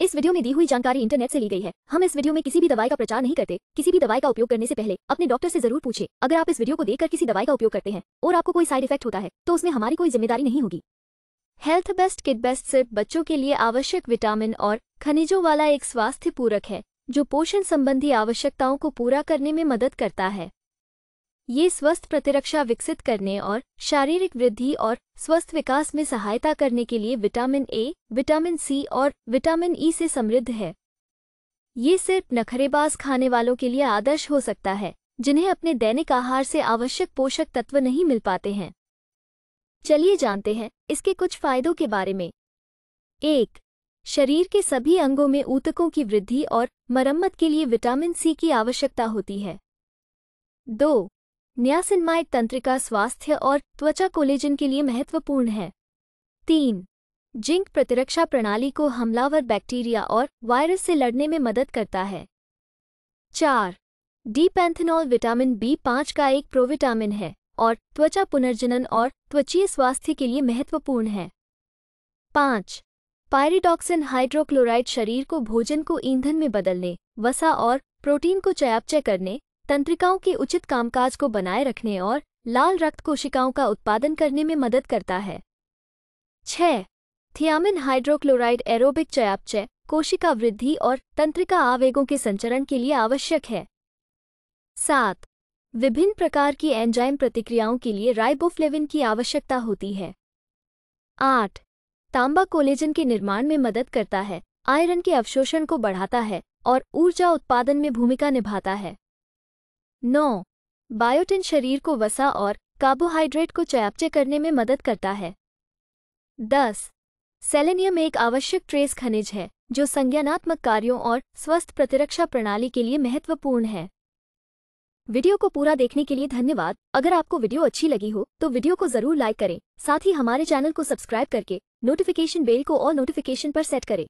इस वीडियो में दी हुई जानकारी इंटरनेट से ली गई है हम इस वीडियो में किसी भी दवाई का प्रचार नहीं करते किसी भी दवाई का उपयोग करने से पहले अपने डॉक्टर से जरूर पूछे अगर आप इस वीडियो को देखकर किसी दवाई का उपयोग करते हैं और आपको कोई साइड इफेक्ट होता है तो उसमें हमारी कोई जिम्मेदारी नहीं होगी हेल्थ बेस्ट किट बेस्ट सिर्फ बच्चों के लिए आवश्यक विटामिन और खनिजों वाला एक स्वास्थ्य पूरक है जो पोषण संबंधी आवश्यकताओं को पूरा करने में मदद करता है ये स्वस्थ प्रतिरक्षा विकसित करने और शारीरिक वृद्धि और स्वस्थ विकास में सहायता करने के लिए विटामिन ए विटामिन सी और विटामिन ई e से समृद्ध है ये सिर्फ नखरेबाज खाने वालों के लिए आदर्श हो सकता है जिन्हें अपने दैनिक आहार से आवश्यक पोषक तत्व नहीं मिल पाते हैं चलिए जानते हैं इसके कुछ फायदों के बारे में एक शरीर के सभी अंगों में ऊतकों की वृद्धि और मरम्मत के लिए विटामिन सी की आवश्यकता होती है दो न्यासिनमाइड तंत्रिका स्वास्थ्य और त्वचा कोलेजन के लिए महत्वपूर्ण है तीन जिंक प्रतिरक्षा प्रणाली को हमलावर बैक्टीरिया और वायरस से लड़ने में मदद करता है चार डी पैंथेनॉल विटामिन बी पाँच का एक प्रोविटामिन है और त्वचा पुनर्जनन और त्वचीय स्वास्थ्य के लिए महत्वपूर्ण है पाँच पायरिडॉक्सिन हाइड्रोक्लोराइड शरीर को भोजन को ईंधन में बदलने वसा और प्रोटीन को चयापचय करने तंत्रिकाओं के उचित कामकाज को बनाए रखने और लाल रक्त कोशिकाओं का उत्पादन करने में मदद करता है छ थियामिन हाइड्रोक्लोराइड एरोबिक चयापचय कोशिका वृद्धि और तंत्रिका आवेगों के संचरण के लिए आवश्यक है सात विभिन्न प्रकार की एंजाइम प्रतिक्रियाओं के लिए राइबोफ्लेविन की आवश्यकता होती है आठ तांबा कोलेजन के निर्माण में मदद करता है आयरन के अवशोषण को बढ़ाता है और ऊर्जा उत्पादन में भूमिका निभाता है नौ बायोटिन शरीर को वसा और कार्बोहाइड्रेट को चयापचय करने में मदद करता है दस सेलेनियम एक आवश्यक ट्रेस खनिज है जो संज्ञानात्मक कार्यों और स्वस्थ प्रतिरक्षा प्रणाली के लिए महत्वपूर्ण है वीडियो को पूरा देखने के लिए धन्यवाद अगर आपको वीडियो अच्छी लगी हो तो वीडियो को जरूर लाइक करें साथ ही हमारे चैनल को सब्सक्राइब करके नोटिफिकेशन बेल को और नोटिफिकेशन पर सेट करें